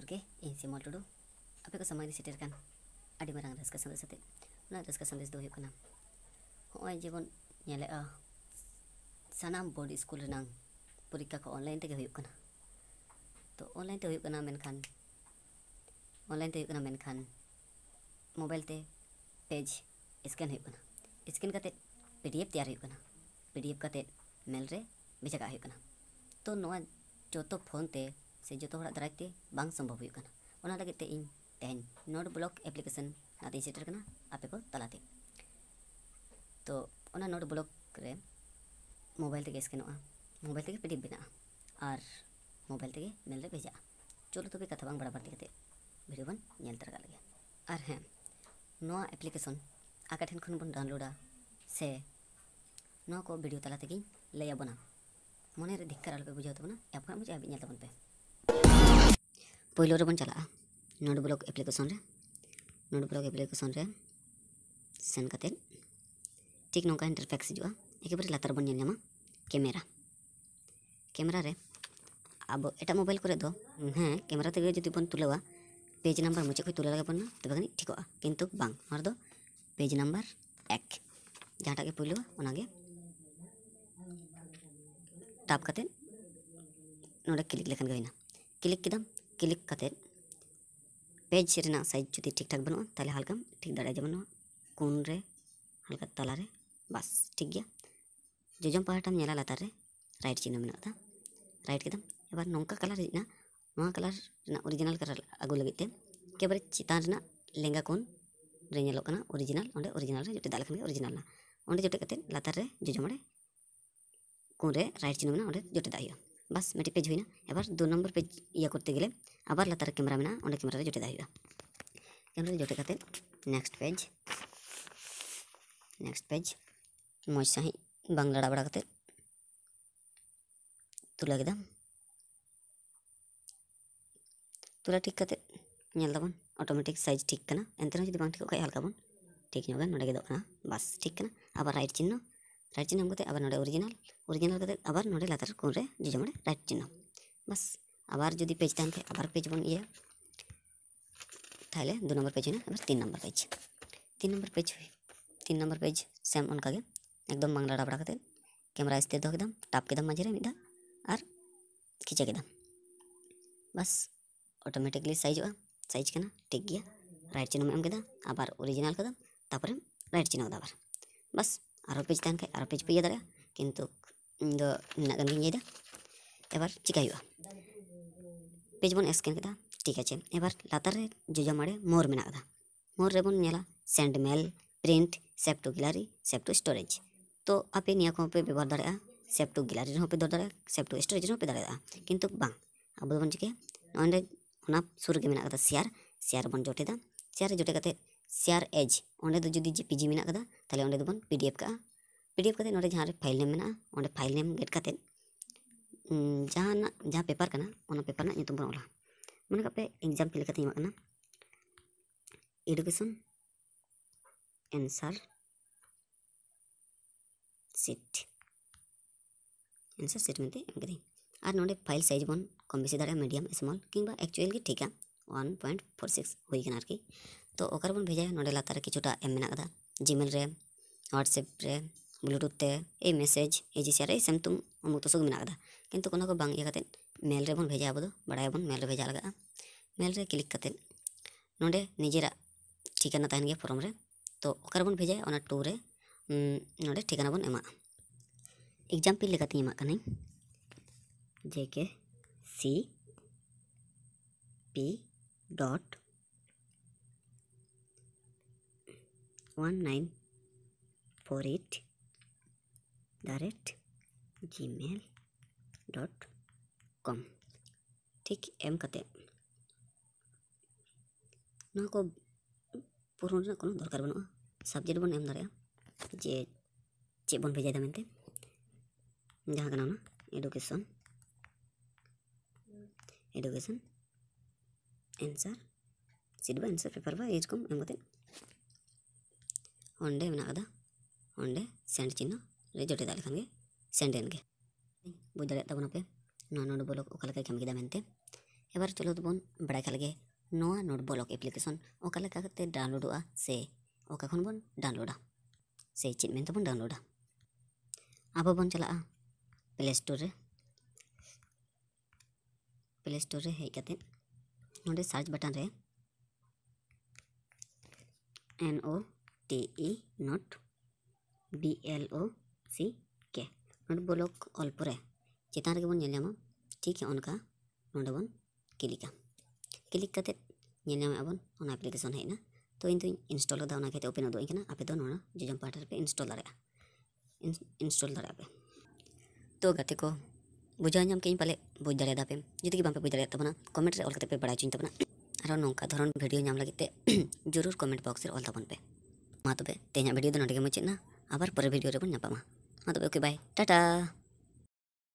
ᱡᱚᱦᱟᱨ ᱜᱮ ᱤᱧ ᱥᱤᱢᱚᱞ ᱴᱩᱰᱩ ᱟᱯᱮ ᱠᱚ ᱥᱟᱢᱟᱝ ᱨᱮ ᱥᱮᱴᱮᱨ ᱟᱠᱟᱱ ᱟᱹᱰᱤ ᱢᱟᱨᱟᱝ ᱨᱟᱹᱥᱠᱟᱹ ᱥᱟᱸᱫᱮᱥ ᱟᱛᱮ ᱚᱱᱟ ᱨᱟᱹᱥᱠᱟᱹ ᱥᱟᱸᱫᱮᱥ ᱫᱚ ᱦᱩᱭᱩᱜ ᱠᱟᱱᱟ ᱱᱚᱜᱼᱚᱭ ᱡᱮᱵᱚᱱ ᱧᱮᱞᱮᱜᱼᱟ ᱥᱟᱱᱟᱢ ᱵᱳᱨᱰ ᱥᱠᱩᱞ ᱨᱮᱱᱟᱝ ᱯᱚᱨᱤᱠᱠᱷᱟ ᱠᱚ ᱚᱱᱞᱟᱭᱤᱱ ᱛᱮᱜᱮ ᱦᱩᱭᱩᱜ ᱠᱟᱱᱟ ᱛᱚ ᱚᱱᱞᱟᱭᱤᱱ ᱛᱮ ᱦᱩᱭᱩᱜ ᱠᱟᱱᱟ ᱢᱮᱱᱠᱷᱟᱱ ᱚᱱᱞᱟᱭᱤᱱ ᱛᱮ ᱦᱩᱭᱩᱜ ᱠᱟᱱᱟ ᱢᱮᱱᱠᱷᱟᱱ ᱢᱳᱵᱟᱭᱤᱞ ᱛᱮ ᱯᱮᱡᱽ ᱥᱠᱮᱱ ᱦᱩᱭᱩᱜ ᱠᱟᱱᱟ ᱥᱠᱮᱱ ᱠᱟᱛᱮ ᱯᱤᱰᱤᱮᱯᱷ ᱛᱮᱭᱟᱨ ᱦᱩᱭᱩᱜ ᱠᱟᱱᱟ ᱯᱤᱰᱤᱮᱯᱷ ᱠᱟᱛᱮ ᱢᱮᱞ ᱨᱮ ᱵᱷᱮᱡᱟ ᱠᱟᱜ ᱦᱩᱭᱩᱜ ᱠᱟᱱᱟ ᱛᱚ ᱱᱚᱣᱟ ᱡᱚᱛᱚ ᱯᱷᱳᱱ ᱛᱮ से जो हर दाराते सम्भव तेन नोड ब्लॉक एप्लीकेशन नाती सेटर करना आपे को तलाते तो ओना नोड ब्लॉक रे मोबाइल तक स्कैन मोबाइल तक पीडीएफ बना और मोबाइल तक मेल भेजा चलो तब कथा बड़ा बाड़ती भिडियो बनल तारे और हाँ ना एप्लीकेशन आकाठन खुन बन डाउनलोडा से ना को भिडियो तलाते लैया मन धिक्कार आलोपे बुझे तब एप खुद बुझे हाँ पे ᱯᱳᱭᱞᱳ ᱨᱮᱵᱚᱱ ᱪᱟᱞᱟᱜᱼᱟ ᱱᱳᱴ ᱵᱞᱚᱠ ᱮᱯᱞᱤᱠᱮᱥᱚᱱ ᱨᱮ ᱱᱳᱴ ᱵᱞᱚᱠ ᱮᱯᱞᱤᱠᱮᱥᱚᱱ ᱨᱮ ᱥᱮᱱ ᱠᱟᱛᱮᱫ ᱴᱷᱤᱠ ᱱᱚᱝᱠᱟ ᱤᱱᱴᱟᱨᱯᱷᱮᱠᱥ ᱦᱤᱡᱩᱜᱼᱟ ᱮᱠᱮᱵᱟᱨᱮ ᱞᱟᱛᱟᱨ ᱵᱚᱱ ᱧᱮᱞ ᱧᱟᱢᱟ ᱠᱮᱢᱮᱨᱟ ᱠᱮᱢᱮᱨᱟ ᱨᱮ ᱟᱵᱚ ᱮᱴᱟᱜ ᱢᱳᱵᱟইᱞ ᱠᱚᱨᱮ ᱫᱚ ᱦᱮᱸ ᱠᱮᱢᱮᱨᱟ ᱛᱮᱜᱮ ᱡᱩᱫᱤ ᱵᱚᱱ ᱛᱩᱞᱟᱹᱣᱟ ᱯᱮᱡᱽ ᱱᱟᱢᱵᱟᱨ ᱢᱩᱪᱟᱹᱫ ᱠᱷᱚᱱ ᱛᱩᱞᱟᱹᱣ ᱞᱟᱜᱟᱣ ᱵᱚᱱᱟ ᱛᱚᱵᱮ ᱠᱷᱟᱱ ᱴᱷᱤᱠᱚᱜᱼᱟ ᱠᱤᱱᱛᱩ ᱵᱟᱝ ᱱᱚᱣᱟ ᱫᱚ ᱯᱮᱡᱽ ᱱᱟᱢᱵᱟᱨ ᱮᱠ ᱡᱟᱦᱟᱸᱴᱟᱜ ᱜᱮ ᱯᱳᱭᱞᱳ ᱚᱱᱟᱜᱮ ᱴᱟᱯ ᱠᱟᱛᱮᱫ ᱱᱚᱰᱮ ᱠᱞᱤᱠ ᱞᱮᱠᱷᱟᱱ ᱜᱮ ᱦᱩᱭᱱᱟ ᱠᱞᱤᱠ ᱠᱮᱫᱟᱢ ᱠᱞᱤᱠ ᱠᱟᱛᱮᱫ ᱯᱮᱡᱽ ᱨᱮᱱᱟᱜ ᱥᱟᱭᱤᱡ ᱡᱩᱫᱤ ᱴᱷᱤᱠ ᱴᱷᱟᱠ ᱵᱟᱹᱱᱩᱜᱼᱟ ᱛᱟᱦᱚᱞᱮ ᱦᱟᱞᱠᱟᱢ ᱴᱷᱤᱠ ᱫᱟᱲᱮᱭᱟᱜᱼᱟ ᱡᱮᱢᱚᱱ ᱱᱚᱣᱟ ᱠᱳᱱ ᱨᱮ ᱦᱟᱞᱠᱟ ᱛᱟᱞᱟᱨᱮ ᱵᱟᱥ ᱴᱷᱤक ᱜᱮᱭᱟ ᱡᱚᱡᱚᱢ ᱯᱟᱦᱴᱟᱢ ᱧᱮᱞᱟ ᱞᱟᱛᱟᱨ ᱨᱮ ᱨᱟᱭᱤᱴ ᱪᱤᱱᱦᱟᱹ ᱢᱮᱱᱟᱜ ᱠᱟᱫᱟ ᱨᱟᱭᱤᱴ ᱠᱮᱫᱟᱢ ᱮᱵᱟᱨ ᱱᱚᱝᱠᱟ ᱠᱟᱞᱟᱨ ᱦᱮᱡ ᱮᱱᱟ ᱱᱚᱣᱟ ᱠᱟᱞᱟᱨ ᱨᱮᱱᱟᱜ ᱚᱨᱤᱡᱤᱱᱟᱞ ᱠᱟᱞᱟᱨ ᱟᱹᱜᱩ ᱞᱟᱹᱜᱤᱫ ᱛᱮ ᱮᱠᱮᱵᱟᱨᱮ ᱪᱮᱛᱟᱱ ᱨᱮᱱᱟᱜ ᱞᱮᱸᱜᱟ ᱠᱳᱱ ᱨᱮ ᱧᱮᱞᱚᱜ ᱠᱟᱱᱟ ᱚᱨᱤᱡᱤᱱᱟᱞ ᱚᱸᱰᱮ ᱚᱨᱤᱡᱤᱱᱟᱞ ᱨᱮ ᱡᱚᱴᱮᱫ ᱫᱟᱜ ᱞᱮᱠᱷᱟᱱ ᱜᱮ ᱚᱨᱤᱡᱤᱱᱟᱞ ᱚᱸᱰᱮ ᱡᱚᱴᱮᱫ ᱠᱟᱛᱮᱫ ᱞᱟᱛᱟᱨ ᱨᱮ ᱡᱚᱡᱚᱢ ᱨᱮ ᱠᱳᱱ ᱨᱮ ᱨᱟᱭᱤᱴ ᱪᱤᱱᱦᱟᱹ ᱢᱮᱱᱟᱜᱼᱟ ᱚᱸᱰᱮ ᱡᱚᱴᱮᱫᱟᱜ ᱦᱩᱭᱩᱜᱼᱟ ᱵᱟᱥ ᱢᱤᱫᱴᱤᱡ ᱯᱮᱡ ᱦᱩᱭᱱᱟ ᱮᱵᱟᱨ ᱫᱩ ᱱᱚᱢᱵᱚᱨ ᱯᱮᱡ ᱤᱭᱟᱹ ᱠᱚᱨᱛᱮ ᱜᱮᱞᱮ ᱟᱵᱟᱨ ᱞᱟᱛᱟᱨ ᱠᱮᱢᱮᱨᱟ ᱢᱮᱱᱟᱜᱼᱟ ᱚᱸᱰᱮ ᱠᱮᱢᱮᱨᱟ ᱨᱮ ᱡᱚᱴᱮᱫ ᱦᱩᱭᱩᱜᱼᱟ ᱠᱮᱢᱮᱨᱟ ᱨᱮ ᱡᱚᱴᱮᱫ ᱠᱟᱛᱮ ᱱᱮᱠᱥᱴ ᱯᱮᱡ ᱱᱮᱠᱥᱴ ᱯᱮᱡ ᱢᱚᱡᱽ ᱥᱟᱺᱦᱤᱡ ᱵᱟᱝ ᱞᱟᱲᱟ ᱵᱟᱲᱟ ᱠᱟᱛᱮ तुला के तुला ठीक करते दाबन ऑटोमेटिक साइज ठीक करना एनते जो ठीक हल्का बन ठीक बस ठीक आबार राइट चिन्ह रईट चिन्ह को ओरिजिनल ओरिजिनल करते आर ना लातार को जो जमे रेड चिन्ह बस आर जो पेज तक आर पेज बन ये तेल दो नम्बर पेज होना तीन नम्बर पेज तीन नम्बर पेज तीन नम्बर पेज सेम उनका एकदम बांग लड़ा बड़ा कैमरा स्थिर दोहे टाप के माझे मिट और खींचा के बस ऑटोमेटिकली सजा सज करना टिक है रेड चिन्ह एम के आर ओरिजिनल कर रेड चिन्ह बस आरोपी आरोपी पे दिन गई एबार चिका पेज बन स्कैन के ठीक है एबार लातारे जुजमाड़े मोर मे मोर रेबन send mail print save to gallery save to storage तो आपे पे व्यवहार दाड़ा सेव टू गलारी पे दौर दाड़ा सेव टू स्टोरेज पे दाड़ा कि अब चिके सुरे सेयर सेयर बन जटेदा सेयर जटे ᱥᱮᱭᱟᱨ ᱮᱡ ᱚᱸᱰᱮ ᱫᱚ ᱡᱩᱫᱤ ᱡᱮ ᱯᱤᱡᱤ ᱢᱮᱱᱟᱜ ᱠᱟᱫᱟ ᱛᱟᱦᱞᱮ ᱚᱸᱰᱮ ᱫᱚᱵᱚᱱ ᱯᱤᱰᱤᱮᱯᱷ ᱠᱟᱜᱼᱟ ᱯᱤᱰᱤᱮᱯᱷ ᱠᱟᱛᱮ ᱱᱚᱸᱰᱮ ᱡᱟᱦᱟᱸ ᱨᱮ ᱯᱷᱟᱭᱤᱞ ᱱᱮᱢ ᱢᱮᱱᱟᱜᱼᱟ ᱚᱸᱰᱮ ᱯᱷᱟᱭᱤᱞ ᱱᱮᱢ ᱜᱮᱫ ᱠᱟᱛᱮ ᱡᱟᱦᱟᱱᱟᱜ ᱡᱟᱦᱟᱸ ᱯᱮᱯᱟᱨ ᱠᱟᱱᱟ ᱚᱱᱟ ᱯᱮᱯᱟᱨ ᱨᱮᱱᱟᱜ ᱧᱩᱛᱩᱢ ᱵᱚᱱ ᱚᱞᱟ ᱢᱚᱱᱮ ᱠᱟᱜ ᱯᱮ ᱮᱠᱡᱟᱢᱯᱮᱞ ᱞᱮᱠᱟᱛᱮᱧ ᱮᱢᱟᱜ ᱠᱟᱱᱟ education answer sheet answer sheet में एम और नोडे फाइल साइज बन कम बेसि दाड़ा मीडियम स्मॉल किंबा एक्चुअल ठीक है वन पॉइंट फोर सिक्स होना तो ओकर बन भेजा नोडे लातार किचुटा एम मेना कदा जिमेल रे व्हाट्सएप रे ब्लूटूथ ते ए मेसेज एजी सेरे सेम तुम अमुतो सुग मेना कदा किंतु कोनो को बांग ये मेल रे बन भेजा बदो बडाय बन मेल रे भेजा लगा मेल रे क्लिक कते नोडे निजेरा ठिकाना तहन के फॉर्म रे तो ओकर बन भेजा ओना टू रे नोडे ठिकाना बन एमा एग्जांपल लेकते एमा कने JK C P dot one nine four at the rate Gmail dot ठीक एम करते को पूर्ण को दरकार बनू सबजेक्ट बन एम दें जे चे बन भेजा दाते जहाँ ना एडुकेशन एडुकेशन एंसर सीट बा पेपर बा यकम एम करते ᱚᱸᱰᱮ ᱢᱮᱱᱟᱜ ᱟᱠᱟᱫᱟ ᱚᱸᱰᱮ ᱥᱮᱱᱰ ᱪᱤᱱᱦᱟᱹ ᱨᱮ ᱡᱚᱴᱮᱫ ᱟᱜ ᱞᱮᱠᱷᱟᱱ ᱜᱮ ᱥᱮᱱᱰ ᱮᱱ ᱜᱮ ᱵᱩᱡᱽ ᱫᱟᱲᱮᱭᱟᱜ ᱛᱟᱵᱚᱱᱟᱯᱮ ᱱᱚᱣᱟ ᱱᱳᱴ ᱵᱞᱚᱠ ᱚᱠᱟ ᱞᱮᱠᱟᱭ ᱠᱟᱹᱢᱤ ᱠᱮᱫᱟ ᱢᱮᱱᱛᱮ ᱮᱵᱟᱨ ᱪᱚᱞᱚ ᱫᱚᱵᱚᱱ ᱵᱟᱲᱟᱭ ᱠᱷᱟᱱ ᱜᱮ ᱱᱚᱣᱟ ᱱᱳᱴ ᱵᱞᱚᱠ ᱮᱯᱞᱤᱠᱮᱥᱚᱱ ᱚᱠᱟ ᱞᱮᱠᱟ ᱠᱟᱛᱮ ᱰᱟᱣᱩᱱᱞᱳᱰᱚᱜᱼᱟ ᱥᱮ ᱚᱠᱟ ᱠᱷᱚᱱ ᱵᱚᱱ ᱰᱟᱣᱩᱱᱞᱳᱰᱟ ᱥᱮ ᱪᱮᱫ ᱢᱮᱱᱛᱮ ᱵᱚᱱ ᱰᱟᱣᱩᱱᱞᱳᱰᱟ ᱟᱵᱚ ᱵᱚᱱ ᱪᱟᱞᱟᱜᱼᱟ ᱯᱞᱮ ᱥᱴᱳᱨ ᱨᱮ ᱯᱞᱮ ᱥᱴᱳᱨ ᱨᱮ ᱦᱮᱡ ᱠᱟᱛᱮ ᱱᱚᱰᱮ ᱥᱟᱨᱪ ᱵᱟᱴᱟᱱ ᱨᱮ N O DE not BLOCK অর ব্লক অলপরে চিতাৰ কি বন নাম ঠিক আছে অনকা নডবন ক্লিক কা ক্লিক কৰতে নি নাম আবন অন এপ্লিকেচন হেনা তো ইনটো ইনষ্টল দ অন কাতি ওপেন দ ইকনা আপে দ ন না জম্পাৰ্টৰ পে ইনষ্টল দৰা ইনষ্টল দৰা পে তো গতে কো বুজাই নাম কি পলে বুজাই দৰা পে যি কি বাম পে বুজাই দৰা তবনা কমেন্ট ৰ অল কাতি পে বঢ়াই চিন তবনা আৰু নংকা ধৰণৰ ভিডিও নাম লাগি তে জৰুৰ কমেন্ট বক্স ৰ অল তবন পে ᱢᱟ ᱛᱚᱵᱮ ᱛᱮᱦᱮᱧᱟᱜ ᱵᱷᱤᱰᱤᱭᱳ ᱫᱚ ᱱᱚᱸᱰᱮ ᱜᱮ ᱢᱩᱪᱟᱹᱫ ᱮᱱᱟ ᱟᱵᱟᱨ ᱯᱚᱨᱮ ᱵᱷᱤᱰᱤᱭᱳ ᱨᱮᱵᱚᱱ ᱧᱟᱯᱟᱢᱟ ᱢᱟ ᱛᱚᱵᱮ ᱳᱠᱮ ᱵᱟᱭ ᱴᱟᱴᱟ